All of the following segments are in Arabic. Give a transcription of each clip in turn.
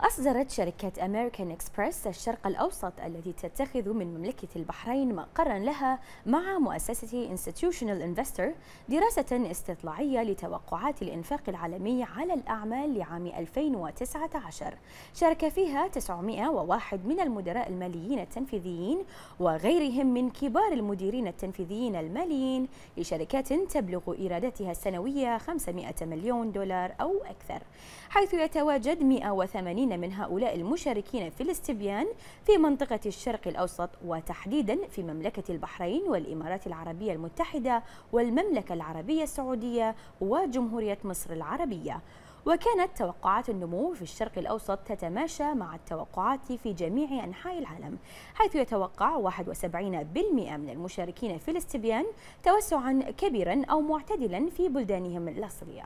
أصدرت شركة أمريكان إكسبرس الشرق الأوسط التي تتخذ من مملكة البحرين مقرا لها مع مؤسسة Institutional انفستر دراسة استطلاعية لتوقعات الإنفاق العالمي على الأعمال لعام 2019 شارك فيها 901 من المدراء الماليين التنفيذيين وغيرهم من كبار المديرين التنفيذيين الماليين لشركات تبلغ إيراداتها السنوية 500 مليون دولار أو أكثر حيث يتواجد 180 80 من هؤلاء المشاركين في الاستبيان في منطقة الشرق الأوسط وتحديدا في مملكة البحرين والإمارات العربية المتحدة والمملكة العربية السعودية وجمهورية مصر العربية وكانت توقعات النمو في الشرق الأوسط تتماشى مع التوقعات في جميع أنحاء العالم حيث يتوقع 71% من المشاركين في الاستبيان توسعا كبيرا أو معتدلا في بلدانهم الأصلية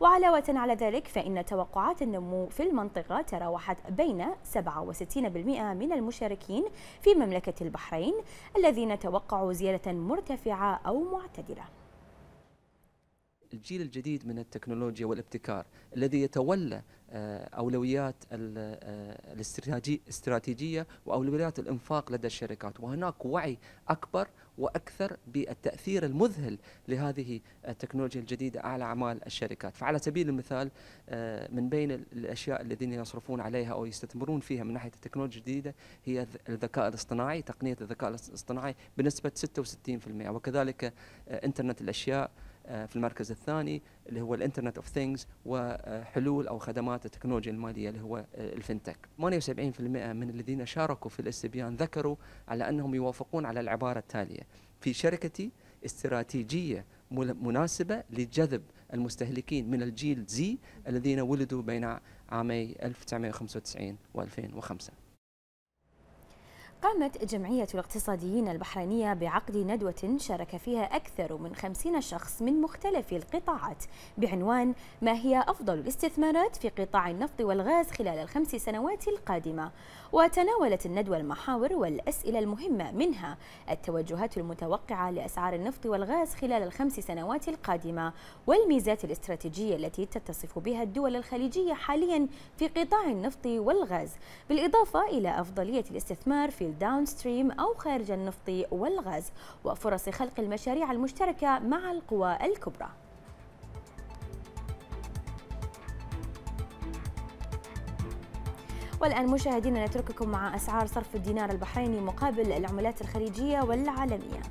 وعلاوة على ذلك فإن توقعات النمو في المنطقة تراوحت بين 67% من المشاركين في مملكة البحرين الذين توقعوا زيادة مرتفعة أو معتدلة الجيل الجديد من التكنولوجيا والابتكار الذي يتولى آه، اولويات آه، الاستراتيجيه واولويات الانفاق لدى الشركات وهناك وعي اكبر واكثر بالتاثير المذهل لهذه التكنولوجيا الجديده على اعمال الشركات فعلى سبيل المثال آه، من بين الاشياء الذين يصرفون عليها او يستثمرون فيها من ناحيه التكنولوجيا الجديده هي الذكاء الاصطناعي تقنيه الذكاء الاصطناعي بنسبه 66% وكذلك انترنت الاشياء آه، في المركز الثاني اللي هو الانترنت اوف ثينجز وحلول او خدمات التكنولوجيا الماليه اللي هو آه، الفنتك 78% من الذين شاركوا في الاستبيان ذكروا على انهم يوافقون على العباره التاليه في شركتي استراتيجيه مناسبه لجذب المستهلكين من الجيل زي الذين ولدوا بين عامي 1995 و2005 قامت جمعية الاقتصاديين البحرينية بعقد ندوة شارك فيها أكثر من خمسين شخص من مختلف القطاعات بعنوان ما هي أفضل الاستثمارات في قطاع النفط والغاز خلال الخمس سنوات القادمة وتناولت الندوة المحاور والأسئلة المهمة منها التوجهات المتوقعة لأسعار النفط والغاز خلال الخمس سنوات القادمة والميزات الاستراتيجية التي تتصف بها الدول الخليجية حاليا في قطاع النفط والغاز بالإضافة إلى أفضلية الاستثمار في الداونستريم أو خارج النفط والغاز وفرص خلق المشاريع المشتركة مع القوى الكبرى والآن مشاهدينا نترككم مع أسعار صرف الدينار البحريني مقابل العملات الخليجية والعالمية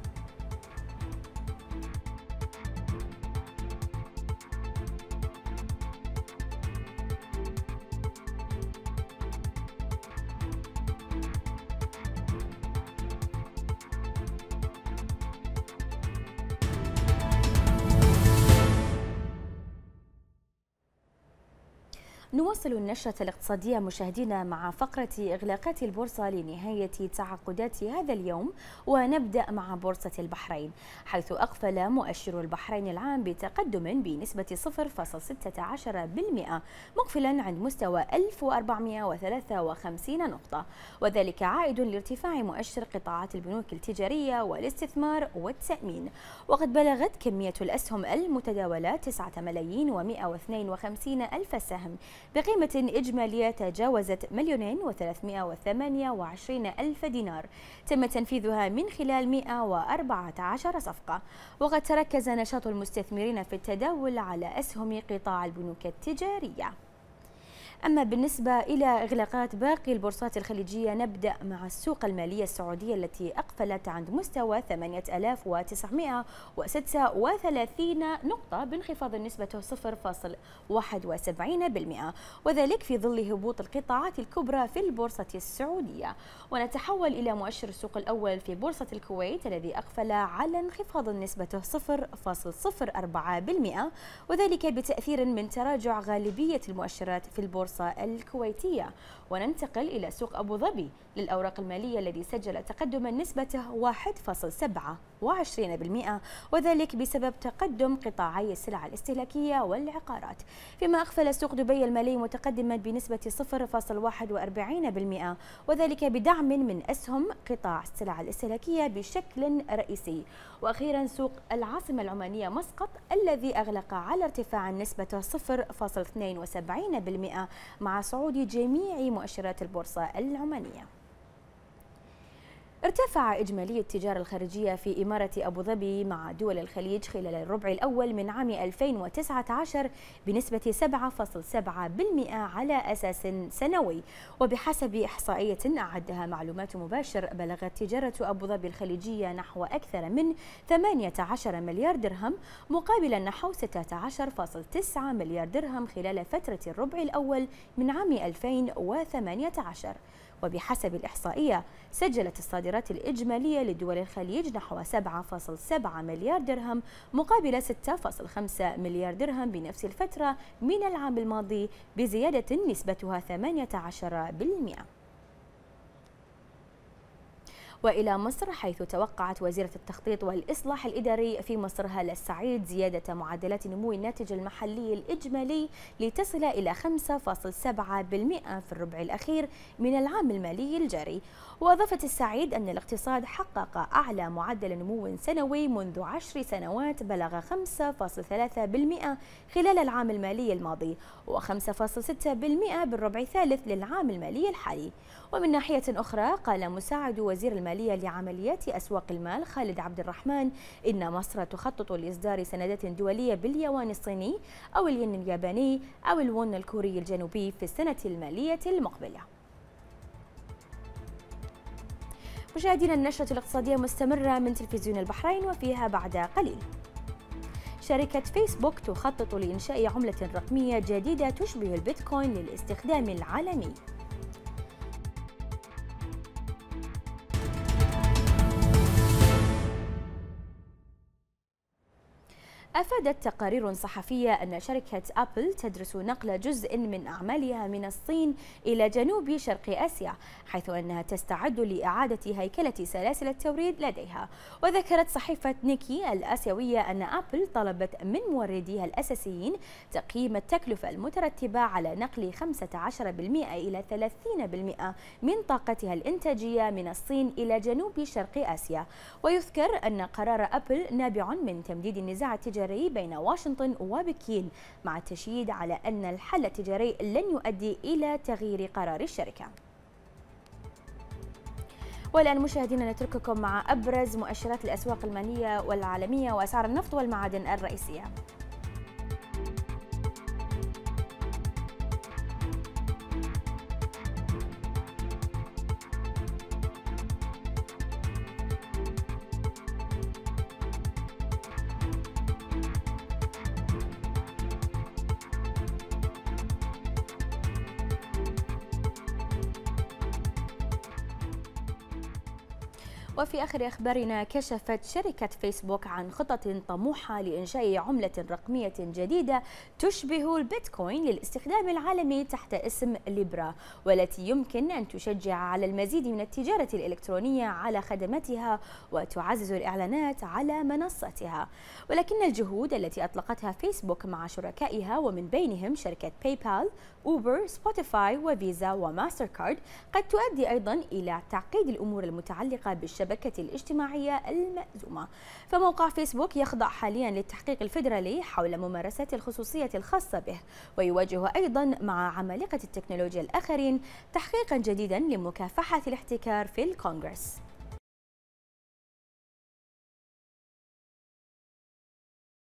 نواصل النشرة الاقتصادية مشاهدينا مع فقرة إغلاقات البورصة لنهاية تعاقدات هذا اليوم ونبدأ مع بورصة البحرين حيث أقفل مؤشر البحرين العام بتقدم بنسبة 0.16% مقفلا عند مستوى 1453 نقطة وذلك عائد لارتفاع مؤشر قطاعات البنوك التجارية والاستثمار والتأمين وقد بلغت كمية الأسهم المتداولة 9 ملايين و152 ألف سهم بقيمة إجمالية تجاوزت مليونين وثلاثمائة وثمانية وعشرين ألف دينار تم تنفيذها من خلال 114 صفقة وقد تركز نشاط المستثمرين في التداول على أسهم قطاع البنوك التجارية أما بالنسبة إلى إغلاقات باقي البورصات الخليجية نبدأ مع السوق المالية السعودية التي أقفلت عند مستوى 8936 نقطة بانخفاض نسبته 0.71% وذلك في ظل هبوط القطاعات الكبرى في البورصة السعودية ونتحول إلى مؤشر السوق الأول في بورصة الكويت الذي أقفل على انخفاض نسبته 0.04% وذلك بتأثير من تراجع غالبية المؤشرات في البورصة البورصة الكويتية وننتقل إلى سوق أبو ظبي للأوراق المالية الذي سجل تقدما نسبته 1.7 وذلك بسبب تقدم قطاعي السلع الاستهلاكية والعقارات فيما أغفل سوق دبي المالي متقدما بنسبة 0.41% وذلك بدعم من أسهم قطاع السلع الاستهلاكية بشكل رئيسي وأخيرا سوق العاصمة العمانية مسقط الذي أغلق على ارتفاع نسبة 0.72% مع صعود جميع مؤشرات البورصة العمانية ارتفع إجمالي التجارة الخارجية في إمارة أبو ظبي مع دول الخليج خلال الربع الأول من عام 2019 بنسبة 7.7% على أساس سنوي وبحسب إحصائية أعدها معلومات مباشر بلغت تجارة أبو ظبي الخليجية نحو أكثر من 18 مليار درهم مقابل نحو 16.9 مليار درهم خلال فترة الربع الأول من عام 2018 وبحسب الإحصائية سجلت الصادرات الإجمالية لدول الخليج نحو 7.7 مليار درهم مقابل 6.5 مليار درهم بنفس الفترة من العام الماضي بزيادة نسبتها 18% وإلى مصر حيث توقعت وزيرة التخطيط والإصلاح الإداري في مصر هالة السعيد زيادة معدلات نمو الناتج المحلي الإجمالي لتصل إلى 5.7% في الربع الأخير من العام المالي الجاري وأضافت السعيد أن الاقتصاد حقق أعلى معدل نمو سنوي منذ عشر سنوات بلغ 5.3% خلال العام المالي الماضي و5.6% بالربع الثالث للعام المالي الحالي ومن ناحية أخرى قال مساعد وزير المالية المالية لعمليات أسواق المال خالد عبد الرحمن إن مصر تخطط لإصدار سندات دولية باليوان الصيني أو الين الياباني أو الون الكوري الجنوبي في السنة المالية المقبلة مشاهدينا النشرة الاقتصادية مستمرة من تلفزيون البحرين وفيها بعد قليل شركة فيسبوك تخطط لإنشاء عملة رقمية جديدة تشبه البيتكوين للاستخدام العالمي أفادت تقارير صحفية أن شركة أبل تدرس نقل جزء من أعمالها من الصين إلى جنوب شرق آسيا حيث أنها تستعد لإعادة هيكلة سلاسل التوريد لديها وذكرت صحيفة نيكي الآسيوية أن أبل طلبت من مورديها الأساسيين تقييم التكلفة المترتبة على نقل 15% إلى 30% من طاقتها الإنتاجية من الصين إلى جنوب شرق آسيا ويذكر أن قرار أبل نابع من تمديد النزاع التجاري التجاري بين واشنطن وبكين مع التشييد على أن الحل التجاري لن يؤدي إلى تغيير قرار الشركة والآن مشاهدينا نترككم مع أبرز مؤشرات الأسواق المالية والعالمية وأسعار النفط والمعادن الرئيسية وفي آخر أخبارنا كشفت شركة فيسبوك عن خطة طموحة لإنشاء عملة رقمية جديدة تشبه البيتكوين للاستخدام العالمي تحت اسم ليبرا والتي يمكن أن تشجع على المزيد من التجارة الإلكترونية على خدماتها وتعزز الإعلانات على منصتها ولكن الجهود التي أطلقتها فيسبوك مع شركائها ومن بينهم شركة باي بال أوبر سبوتيفاي وفيزا وماستر كارد قد تؤدي أيضا إلى تعقيد الأمور المتعلقة بالشبكة الشبكة الاجتماعية المأزومة فموقع فيسبوك يخضع حاليا للتحقيق الفيدرالي حول ممارسات الخصوصية الخاصة به ويواجه أيضا مع عمالقة التكنولوجيا الآخرين تحقيقا جديدا لمكافحة الاحتكار في الكونغرس